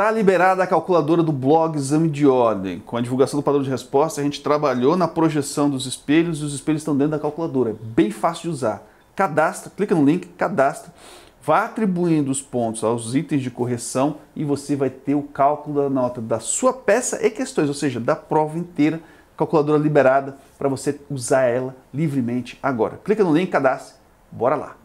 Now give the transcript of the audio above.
Está liberada a calculadora do blog Exame de Ordem. Com a divulgação do padrão de resposta, a gente trabalhou na projeção dos espelhos e os espelhos estão dentro da calculadora. É bem fácil de usar. Cadastra, clica no link, cadastra, vá atribuindo os pontos aos itens de correção e você vai ter o cálculo da nota da sua peça e questões, ou seja, da prova inteira, calculadora liberada para você usar ela livremente agora. Clica no link, cadastra, bora lá.